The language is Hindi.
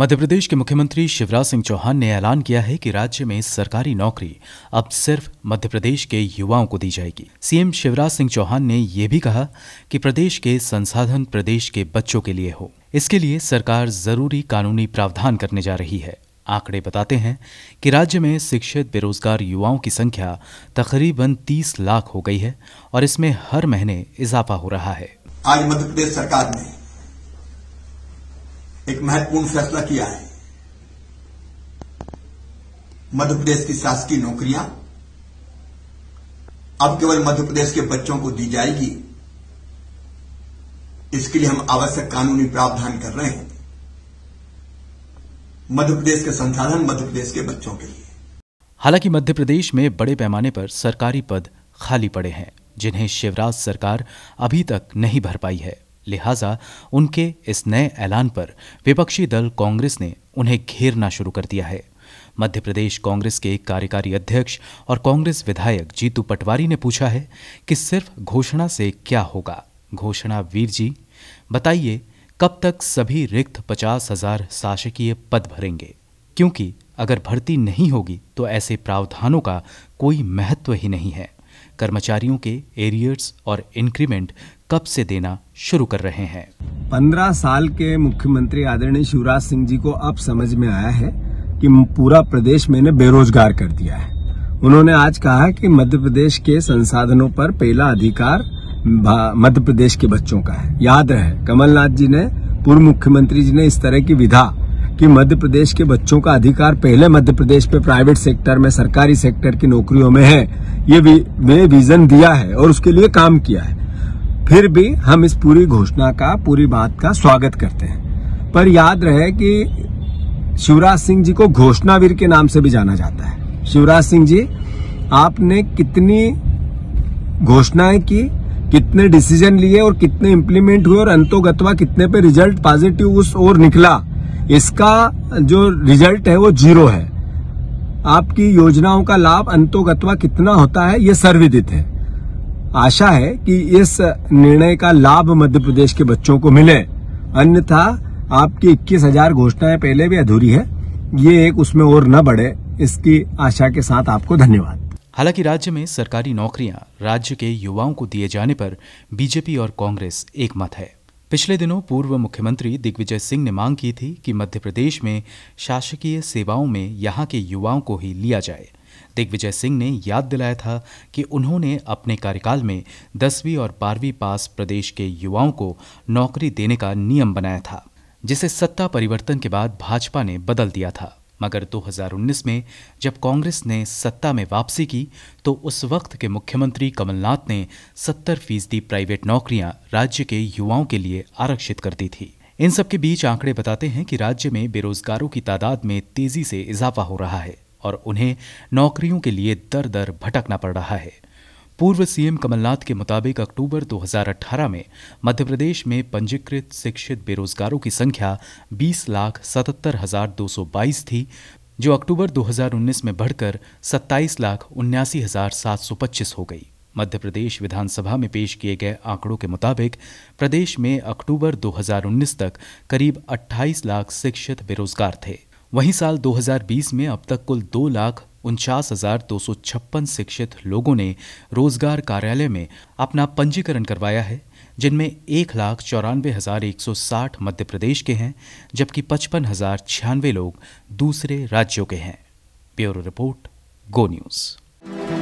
मध्य प्रदेश के मुख्यमंत्री शिवराज सिंह चौहान ने ऐलान किया है कि राज्य में सरकारी नौकरी अब सिर्फ मध्य प्रदेश के युवाओं को दी जाएगी सीएम शिवराज सिंह चौहान ने यह भी कहा कि प्रदेश के संसाधन प्रदेश के बच्चों के लिए हो इसके लिए सरकार जरूरी कानूनी प्रावधान करने जा रही है आंकड़े बताते हैं कि राज्य में शिक्षित बेरोजगार युवाओं की संख्या तकरीबन 30 लाख हो गई है और इसमें हर महीने इजाफा हो रहा है आज मध्य प्रदेश सरकार ने एक महत्वपूर्ण फैसला किया है मध्य प्रदेश की शासकीय नौकरियां अब केवल मध्य प्रदेश के बच्चों को दी जाएगी इसके लिए हम आवश्यक कानूनी प्रावधान कर रहे हैं मध्य प्रदेश के संसाधन मध्य प्रदेश के बच्चों के लिए हालांकि मध्य प्रदेश में बड़े पैमाने पर सरकारी पद खाली पड़े हैं जिन्हें शिवराज सरकार अभी तक नहीं भर पाई है लिहाजा उनके इस नए ऐलान पर विपक्षी दल कांग्रेस ने उन्हें घेरना शुरू कर दिया है मध्य प्रदेश कांग्रेस के एक कार्यकारी अध्यक्ष और कांग्रेस विधायक जीतू पटवारी ने पूछा है कि सिर्फ घोषणा से क्या होगा घोषणा वीर जी बताइए कब तक सभी रिक्त पचास हजार शासकीय पद भरेंगे क्योंकि अगर भर्ती नहीं होगी तो ऐसे प्रावधानों का कोई महत्व ही नहीं है कर्मचारियों के एरियर्स और इंक्रीमेंट कब से देना शुरू कर रहे हैं पंद्रह साल के मुख्यमंत्री आदरणीय शिवराज सिंह जी को अब समझ में आया है कि पूरा प्रदेश मैंने बेरोजगार कर दिया है उन्होंने आज कहा कि मध्य प्रदेश के संसाधनों पर पहला अधिकार मध्य प्रदेश के बच्चों का है याद रहे कमलनाथ जी ने पूर्व मुख्यमंत्री जी ने इस तरह की विधा कि मध्य प्रदेश के बच्चों का अधिकार पहले मध्य प्रदेश पे प्राइवेट सेक्टर में सरकारी सेक्टर की नौकरियों में है ये वे विजन दिया है और उसके लिए काम किया है फिर भी हम इस पूरी घोषणा का पूरी बात का स्वागत करते हैं पर याद रहे कि शिवराज सिंह जी को घोषणावीर के नाम से भी जाना जाता है शिवराज सिंह जी आपने कितनी घोषणाएं की कितने डिसीजन लिए और कितने इम्प्लीमेंट हुए और अंतोगतवा कितने पे रिजल्ट पॉजिटिव उस और निकला इसका जो रिजल्ट है वो जीरो है आपकी योजनाओं का लाभ अंतोगत्वा कितना होता है ये सर्विदित है आशा है कि इस निर्णय का लाभ मध्य प्रदेश के बच्चों को मिले अन्यथा आपकी इक्कीस हजार घोषणाएं पहले भी अधूरी है ये एक उसमें और न बढ़े इसकी आशा के साथ आपको धन्यवाद हालांकि राज्य में सरकारी नौकरियां राज्य के युवाओं को दिए जाने पर बीजेपी और कांग्रेस एकमत है पिछले दिनों पूर्व मुख्यमंत्री दिग्विजय सिंह ने मांग की थी कि मध्य प्रदेश में शासकीय सेवाओं में यहाँ के युवाओं को ही लिया जाए दिग्विजय सिंह ने याद दिलाया था कि उन्होंने अपने कार्यकाल में दसवीं और बारहवीं पास प्रदेश के युवाओं को नौकरी देने का नियम बनाया था जिसे सत्ता परिवर्तन के बाद भाजपा ने बदल दिया था मगर 2019 में जब कांग्रेस ने सत्ता में वापसी की तो उस वक्त के मुख्यमंत्री कमलनाथ ने 70 फीसदी प्राइवेट नौकरियां राज्य के युवाओं के लिए आरक्षित कर दी थी इन सबके बीच आंकड़े बताते हैं कि राज्य में बेरोजगारों की तादाद में तेजी से इजाफा हो रहा है और उन्हें नौकरियों के लिए दर दर भटकना पड़ रहा है पूर्व सीएम कमलनाथ के मुताबिक अक्टूबर 2018 में मध्य प्रदेश में पंजीकृत शिक्षित बेरोजगारों की संख्या बीस लाख सतहत्तर हजार दो सौ बाईस थी जो अक्टूबर 2019 में बढ़कर सत्ताईस लाख उन्यासी हजार सात सौ पच्चीस हो गई मध्य प्रदेश विधानसभा में पेश किए गए आंकड़ों के मुताबिक प्रदेश में अक्टूबर 2019 तक करीब 28 लाख शिक्षित बेरोजगार थे वहीं साल 2020 में अब तक कुल दो लाख उनचास हजार दो सौ छप्पन शिक्षित लोगों ने रोजगार कार्यालय में अपना पंजीकरण करवाया है जिनमें एक लाख चौरानवे हजार एक सौ साठ मध्य प्रदेश के हैं जबकि पचपन हजार छियानवे लोग दूसरे राज्यों के हैं ब्यूरो रिपोर्ट गो न्यूज़